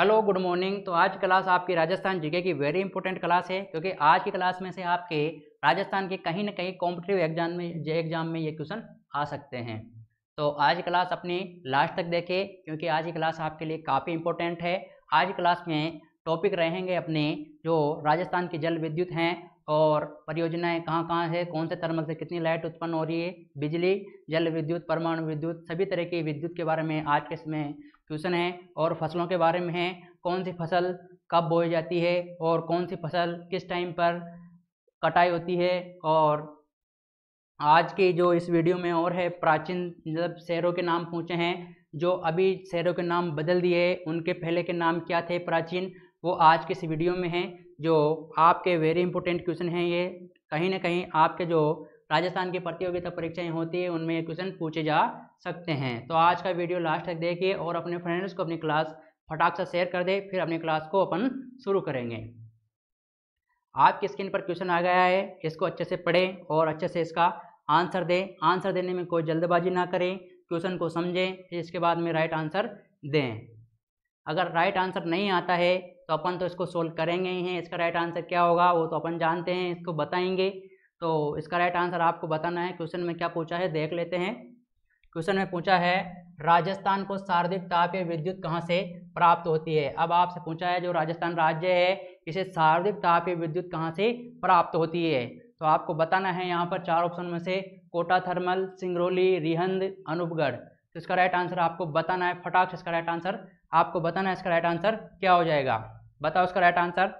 hello good morning तो आज class आपकी राजस्थान जीके की वेरी इंपॉर्टेंट क्लास है क्योंकि आज की क्लास में से आपके राजस्थान के कहीं ना कहीं कॉम्पिटेटिव एग्जाम में एग्जाम में ये क्वेश्चन आ सकते हैं तो आज क्लास अपनी लास्ट तक देखें क्योंकि आज की क्लास आपके लिए काफ़ी इंपॉर्टेंट है आज क्लास में टॉपिक रहेंगे अपने जो राजस्थान की जल विद्युत हैं और परियोजनाएं कहाँ कहाँ है कौन से थर्मल से कितनी लाइट उत्पन्न हो रही है बिजली जल विद्युत परमाणु विद्युत सभी तरह की विद्युत के बारे में आज के समय क्वेश्चन है और फसलों के बारे में है कौन सी फसल कब बोई जाती है और कौन सी फसल किस टाइम पर कटाई होती है और आज के जो इस वीडियो में और है प्राचीन मतलब शहरों के नाम पूछे हैं जो अभी शहरों के नाम बदल दिए उनके पहले के नाम क्या थे प्राचीन वो आज के इस वीडियो में हैं जो आपके वेरी इंपॉर्टेंट क्वेश्चन हैं ये कहीं ना कहीं आपके जो राजस्थान की प्रतियोगिता परीक्षाएं होती है उनमें ये क्वेश्चन पूछे जा सकते हैं तो आज का वीडियो लास्ट तक देखिए और अपने फ्रेंड्स को अपनी क्लास फटाक से शेयर कर दे फिर अपनी क्लास को अपन शुरू करेंगे आपकी स्क्रीन पर क्वेश्चन आ गया है इसको अच्छे से पढ़ें और अच्छे से इसका आंसर दें आंसर देने में कोई जल्दबाजी ना करें क्वेश्चन को समझें फिर इसके बाद में राइट आंसर दें अगर राइट आंसर नहीं आता है तो अपन तो इसको सोल्व करेंगे ही हैं इसका राइट आंसर क्या होगा वो तो अपन जानते हैं इसको बताएंगे तो इसका राइट आंसर आपको बताना है क्वेश्चन में क्या पूछा है देख लेते हैं क्वेश्चन में पूछा है राजस्थान को शारदिक तापीय विद्युत कहाँ से प्राप्त होती है अब आपसे पूछा है जो राजस्थान राज्य है इसे शारदिक तापीय विद्युत कहाँ से प्राप्त होती है तो आपको बताना है यहाँ पर चार ऑप्शन में से कोटा थर्मल सिंगरौली रिहंद अनूपगढ़ तो इसका राइट आंसर आपको बताना है फटाक से इसका राइट आंसर आपको बताना है इसका राइट आंसर क्या हो जाएगा बताओ इसका राइट आंसर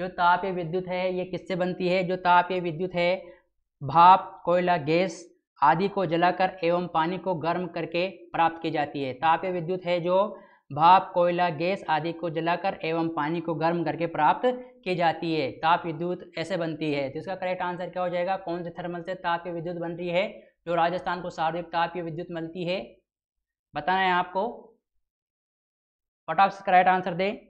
जो या विद्युत है ये किससे बनती है जो या विद्युत है भाप कोयला गैस आदि को जलाकर एवं पानी को गर्म करके प्राप्त की जाती है या विद्युत है जो भाप कोयला गैस आदि को जलाकर एवं पानी को गर्म करके प्राप्त की जाती है ताप विद्युत ऐसे बनती है तो इसका करेक्ट आंसर क्या हो जाएगा कौन से थर्मल से या विद्युत बन रही है जो राजस्थान को सार्वजनिक या विद्युत मिलती है बताना है आपको फटाक करेक्ट आंसर दें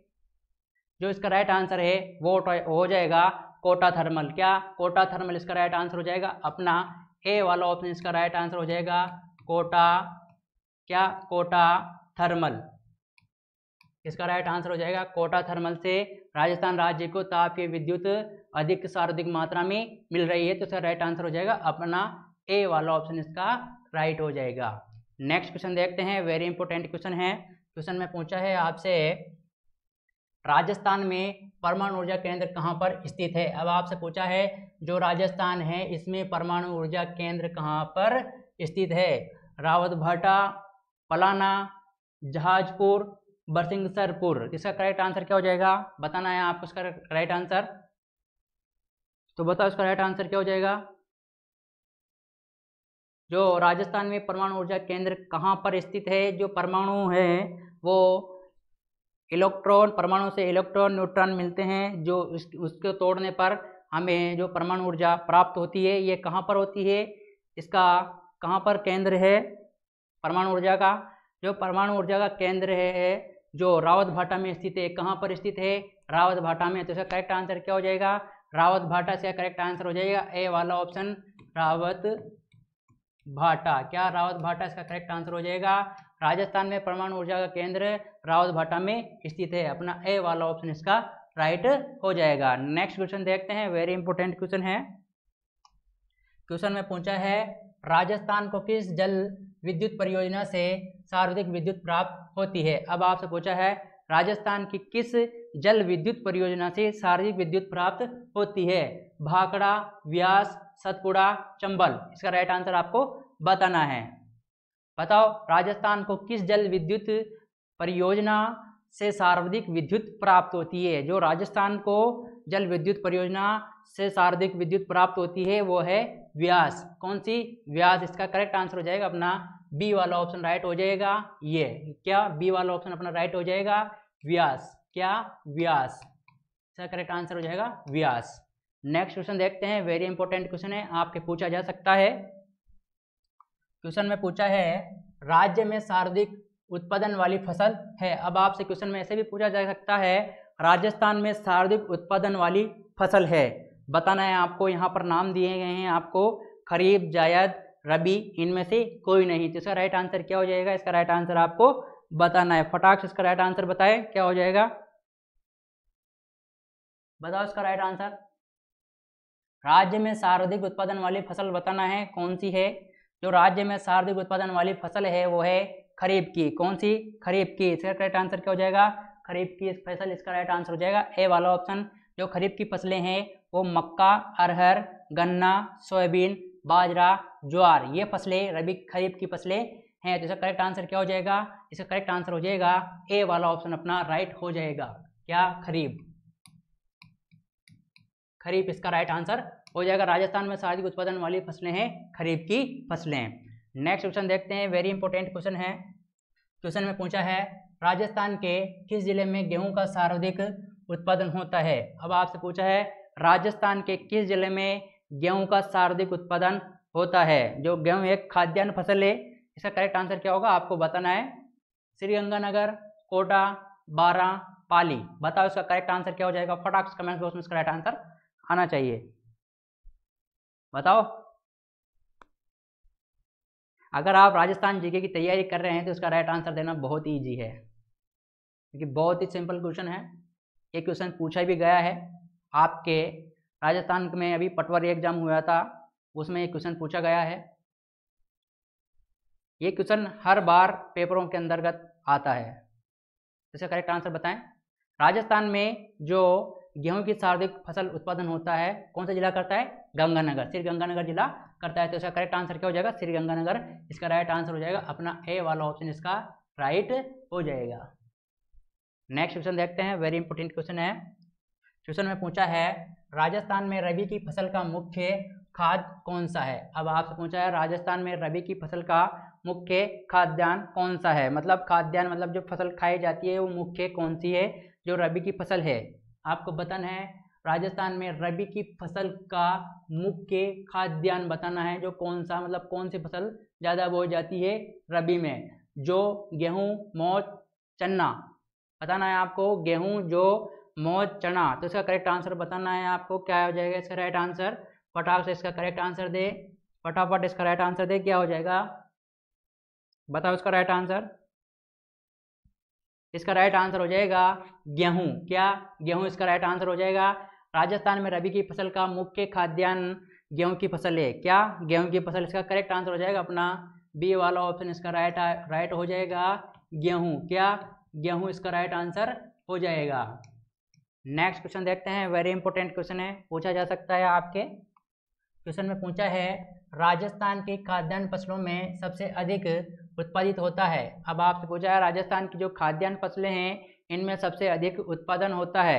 जो इसका राइट आंसर है वो तो हो जाएगा कोटा थर्मल क्या कोटा थर्मल इसका राइट आंसर हो जाएगा अपना ए वाला ऑप्शन इसका राइट आंसर हो जाएगा कोटा क्या कोटा थर्मल इसका राइट आंसर हो जाएगा कोटा थर्मल से राजस्थान राज्य को की विद्युत अधिक सर्वाधिक मात्रा में मिल रही है तो इसका राइट आंसर हो जाएगा अपना ए वाला ऑप्शन इसका राइट हो जाएगा नेक्स्ट क्वेश्चन देखते हैं वेरी इंपॉर्टेंट क्वेश्चन है क्वेश्चन में पूछा है आपसे राजस्थान में परमाणु ऊर्जा केंद्र कहाँ पर स्थित है अब आपसे पूछा है जो राजस्थान है इसमें परमाणु ऊर्जा केंद्र कहाँ पर स्थित है रावत भाटा पलाना जहाजपुर बरसिंगसरपुर इसका करेक्ट आंसर क्या हो जाएगा बताना है आपको इसका राइट आंसर तो बताओ इसका राइट आंसर क्या हो जाएगा जो राजस्थान में परमाणु ऊर्जा केंद्र कहाँ पर स्थित है जो परमाणु है वो इलेक्ट्रॉन परमाणु से इलेक्ट्रॉन न्यूट्रॉन मिलते हैं जो उस, उसको तोड़ने पर हमें जो परमाणु ऊर्जा प्राप्त होती है ये कहाँ पर होती है इसका कहाँ पर केंद्र है परमाणु ऊर्जा का जो परमाणु ऊर्जा का केंद्र है जो रावत भाटा में स्थित है कहाँ पर स्थित है रावत भाटा में तो इसका करेक्ट आंसर क्या हो जाएगा रावत भाटा से करेक्ट आंसर हो जाएगा ए वाला ऑप्शन रावत भाटा क्या रावत भाटा इसका करेक्ट आंसर हो जाएगा राजस्थान में परमाणु ऊर्जा का केंद्र रावत भाटा में स्थित है अपना ए वाला ऑप्शन इसका राइट हो जाएगा नेक्स्ट क्वेश्चन देखते हैं वेरी इंपॉर्टेंट क्वेश्चन है क्वेश्चन में पूछा है राजस्थान को किस जल विद्युत परियोजना से सार्वजनिक विद्युत प्राप्त होती है अब आपसे पूछा है राजस्थान की किस जल विद्युत परियोजना से सार्वजनिक विद्युत प्राप्त होती है भाकड़ा व्यास सतपुड़ा चंबल इसका राइट आंसर आपको बताना है बताओ राजस्थान को किस जल विद्युत परियोजना से सार्वधिक विद्युत प्राप्त होती है जो राजस्थान को जल विद्युत परियोजना से सार्वधिक विद्युत प्राप्त होती है वो है व्यास कौन सी व्यास इसका करेक्ट आंसर हो जाएगा अपना बी वाला ऑप्शन राइट हो जाएगा ये क्या बी वाला ऑप्शन अपना राइट हो जाएगा व्यास क्या व्यास इसका करेक्ट आंसर हो जाएगा व्यास नेक्स्ट क्वेश्चन देखते हैं वेरी इंपॉर्टेंट क्वेश्चन है आपके पूछा जा सकता है क्वेश्चन में पूछा है राज्य में सर्वाधिक उत्पादन वाली फसल है अब आपसे क्वेश्चन में ऐसे भी पूछा जा सकता है राजस्थान में सर्वाधिक उत्पादन वाली फसल है बताना है आपको यहाँ पर नाम दिए गए हैं आपको खरीफ जायद रबी इनमें से कोई नहीं तो इसका राइट आंसर क्या हो जाएगा इसका राइट आंसर आपको बताना है फटाक से इसका राइट आंसर बताएं क्या हो जाएगा बताओ इसका राइट आंसर राज्य में सर्वाधिक उत्पादन वाली फसल बताना है कौन सी है जो राज्य में सर्वाधिक उत्पादन वाली फसल है वो है खरीफ की कौन सी खरीफ की इसका करेक्ट आंसर क्या हो जाएगा खरीफ की फसल इसका राइट आंसर हो जाएगा ए वाला ऑप्शन जो खरीफ की फसलें हैं वो मक्का अरहर गन्ना सोयाबीन बाजरा ज्वार ये फसलें रबी खरीफ की फसलें हैं तो इसका करेक्ट आंसर क्या हो जाएगा इसका करेक्ट आंसर हो जाएगा ए वाला ऑप्शन अपना राइट हो जाएगा क्या खरीफ खरीफ इसका राइट आंसर हो जाएगा राजस्थान में सर्वाधिक उत्पादन वाली फसलें हैं खरीफ की फसलें नेक्स्ट क्वेश्चन देखते हैं वेरी इंपॉर्टेंट क्वेश्चन है क्वेश्चन में पूछा है राजस्थान के किस जिले में गेहूं का सर्वाधिक उत्पादन होता है अब आपसे पूछा है राजस्थान के किस जिले में गेहूं का सर्वाधिक उत्पादन होता है जो गेहूं एक खाद्यान्न फसल है इसका करेक्ट आंसर क्या होगा आपको बताना है श्रीगंगानगर कोटा बारा पाली बताओ इसका करेक्ट आंसर क्या हो जाएगा फटाक कमेंट बॉक्स में इसका राइट आंसर आना चाहिए बताओ अगर आप राजस्थान जीके की तैयारी कर रहे हैं तो इसका राइट आंसर देना बहुत ही ईजी है क्योंकि बहुत ही सिंपल क्वेश्चन है ये क्वेश्चन पूछा भी गया है आपके राजस्थान में अभी पटवारी एग्जाम हुआ था उसमें ये क्वेश्चन पूछा गया है ये क्वेश्चन हर बार पेपरों के अंतर्गत आता है इसका करेक्ट आंसर बताएं राजस्थान में जो गेहूं की सर्वाधिक फसल उत्पादन होता है कौन सा जिला करता है गंगानगर श्री गंगानगर जिला करता है तो इसका करेक्ट आंसर क्या हो जाएगा श्री गंगानगर इसका राइट आंसर हो जाएगा अपना ए वाला ऑप्शन इसका राइट हो जाएगा नेक्स्ट क्वेश्चन देखते हैं वेरी इंपॉर्टेंट क्वेश्चन है क्वेश्चन में पूछा है राजस्थान में रबी की फसल का मुख्य खाद कौन सा है अब आपसे पूछा है राजस्थान में रबी की फसल का मुख्य खाद्यान्न कौन सा है मतलब खाद्यान्न मतलब जो फसल खाई जाती है वो मुख्य कौन सी है जो रबी की फसल है आपको बताना है राजस्थान में रबी की फसल का मुख्य खाद्यान्न बताना है जो कौन सा मतलब कौन सी फसल ज़्यादा बोई जाती है रबी में जो गेहूँ मौत चना बताना है आपको गेहूँ जो मौत चना तो इसका करेक्ट आंसर बताना है आपको क्या हो जाएगा इसका राइट आंसर फटाफट से इसका करेक्ट आंसर दे फटाफट इसका राइट आंसर दे क्या हो जाएगा बताओ इसका राइट आंसर इसका राइट आंसर हो जाएगा गेहूं क्या गेहूं इसका राइट आंसर हो जाएगा राजस्थान में रबी की फसल का मुख्य खाद्यान्न गेहूं की फसल है क्या गेहूं की फसल इसका करेक्ट आंसर हो जाएगा अपना बी वाला ऑप्शन इसका राइट राइट हो जाएगा गेहूं क्या गेहूं इसका राइट आंसर हो जाएगा नेक्स्ट क्वेश्चन देखते हैं वेरी इंपॉर्टेंट क्वेश्चन है पूछा जा सकता है आपके क्वेश्चन में पूछा है राजस्थान के खाद्यान्न फसलों में सबसे अधिक उत्पादित होता है अब आपसे पूछा है राजस्थान की जो खाद्यान्न फसलें हैं इनमें सबसे अधिक उत्पादन होता है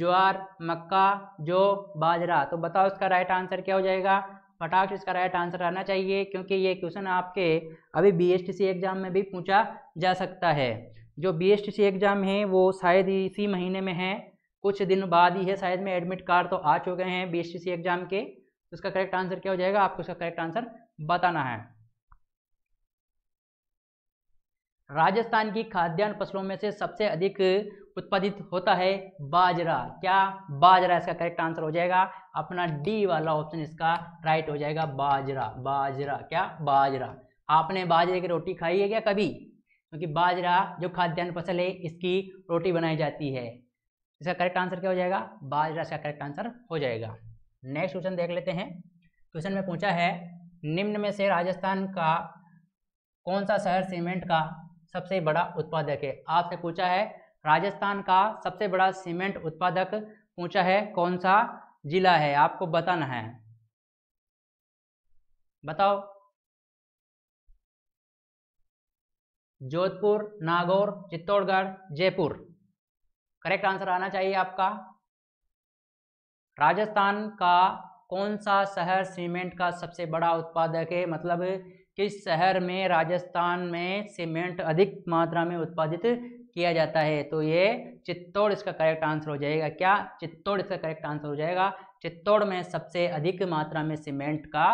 ज्वार मक्का जो बाजरा तो बताओ इसका राइट आंसर क्या हो जाएगा फटाख इसका राइट आंसर आना चाहिए क्योंकि ये क्वेश्चन आपके अभी बी एग्ज़ाम में भी पूछा जा सकता है जो बी एग्ज़ाम है वो शायद इसी महीने में है कुछ दिन बाद ही है शायद में एडमिट कार्ड तो आ चुके हैं बी एग्ज़ाम के उसका करेक्ट आंसर क्या हो जाएगा आपको उसका करेक्ट आंसर बताना है राजस्थान की खाद्यान्न फसलों में से सबसे अधिक उत्पादित होता है बाजरा क्या बाजरा इसका करेक्ट आंसर हो जाएगा अपना डी वाला ऑप्शन इसका राइट हो जाएगा बाजरा बाजरा क्या बाजरा आपने बाजरे की रोटी खाई है क्या कभी क्योंकि तो बाजरा जो खाद्यान्न फसल है इसकी रोटी बनाई जाती है इसका करेक्ट आंसर क्या हो जाएगा बाजरा इसका करेक्ट आंसर हो जाएगा नेक्स्ट क्वेश्चन देख लेते हैं क्वेश्चन में पूछा है निम्न में से राजस्थान का कौन सा शहर सीमेंट का सबसे बड़ा उत्पादक है आपसे पूछा है राजस्थान का सबसे बड़ा सीमेंट उत्पादक पूछा है कौन सा जिला है आपको बताना है बताओ जोधपुर नागौर चित्तौड़गढ़ जयपुर करेक्ट आंसर आना चाहिए आपका राजस्थान का कौन सा शहर सीमेंट का सबसे बड़ा उत्पादक है मतलब किस शहर में राजस्थान में सीमेंट अधिक मात्रा में उत्पादित किया जाता है तो ये चित्तौड़ इसका करेक्ट आंसर हो जाएगा क्या चित्तौड़ इसका करेक्ट आंसर हो जाएगा चित्तौड़ में सबसे अधिक मात्रा में सीमेंट का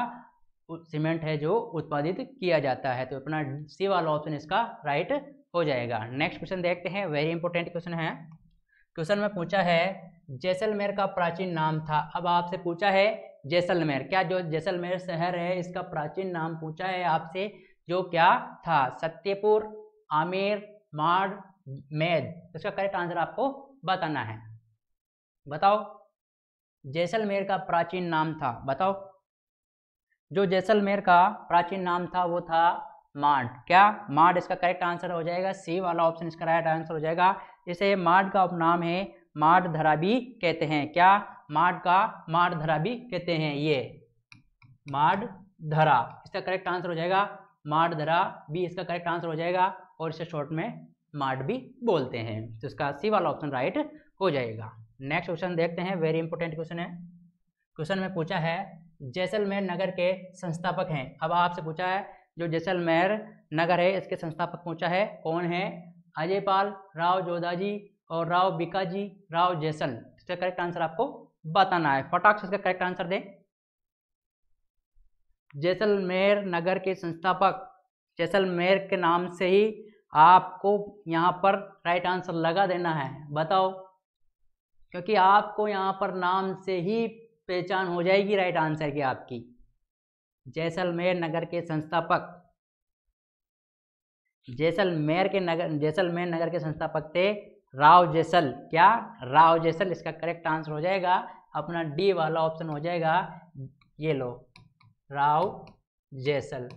सीमेंट है जो उत्पादित किया जाता है तो अपना सी वाला ऑप्शन इसका राइट हो जाएगा नेक्स्ट क्वेश्चन देखते हैं वेरी इंपॉर्टेंट क्वेश्चन है क्वेश्चन में पूछा है जैसलमेर का प्राचीन नाम था अब आपसे पूछा है जैसलमेर क्या जो जैसलमेर शहर है इसका प्राचीन नाम पूछा है आपसे जो क्या था सत्यपुर आमेर माड़ मैद इसका करेक्ट आंसर आपको बताना है बताओ जैसलमेर का प्राचीन नाम था बताओ जो जैसलमेर का प्राचीन नाम था वो था माड क्या माड इसका करेक्ट आंसर हो जाएगा सी वाला ऑप्शन इसका राइट आंसर हो जाएगा इसे माड का उपनाम है मार्ड धरा भी कहते हैं क्या मार्ड का मार्ड धरा भी कहते हैं ये मार्ड धरा इसका करेक्ट आंसर हो जाएगा मार्ड धरा भी इसका करेक्ट आंसर हो जाएगा और इसे शॉर्ट में मार्ड भी बोलते हैं तो इसका सी वाला ऑप्शन राइट हो जाएगा नेक्स्ट क्वेश्चन देखते हैं वेरी इंपॉर्टेंट क्वेश्चन है क्वेश्चन में पूछा है जैसलमेर नगर के संस्थापक हैं अब आपसे पूछा है जो जैसलमेर नगर है इसके संस्थापक पूछा है कौन है अजय पाल राव जोधाजी और राव बिकाजी राव जैसल इसका करेक्ट आंसर आपको बताना है फटाक से इसका करेक्ट आंसर दें जैसलमेर नगर के संस्थापक जैसलमेर के नाम से ही आपको यहाँ पर राइट आंसर लगा देना है बताओ क्योंकि आपको यहाँ पर नाम से ही पहचान हो जाएगी राइट आंसर की आपकी जैसलमेर नगर के संस्थापक जैसलमेर के नगर जैसलमेर नगर के संस्थापक थे राव जैसल क्या राव जैसल इसका करेक्ट आंसर हो जाएगा अपना डी वाला ऑप्शन हो जाएगा ये लो राव जैसल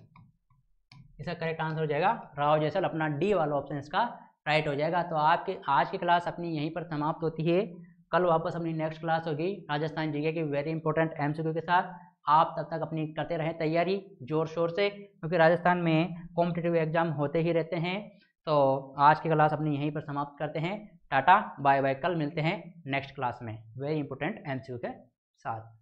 इसका करेक्ट आंसर हो जाएगा राव जैसल अपना डी वाला ऑप्शन इसका राइट हो जाएगा तो आपके आज की क्लास अपनी यहीं पर समाप्त होती है कल वापस अपनी नेक्स्ट क्लास होगी राजस्थान जीके की वेरी इंपॉर्टेंट एम के साथ आप तब तक अपनी करते रहें तैयारी जोर शोर से क्योंकि राजस्थान में कॉम्पिटेटिव एग्जाम होते ही रहते हैं तो आज की क्लास अपनी यहीं पर समाप्त करते हैं टाटा बाय बाय कल मिलते हैं नेक्स्ट क्लास में वेरी इंपॉर्टेंट एमसीयू के साथ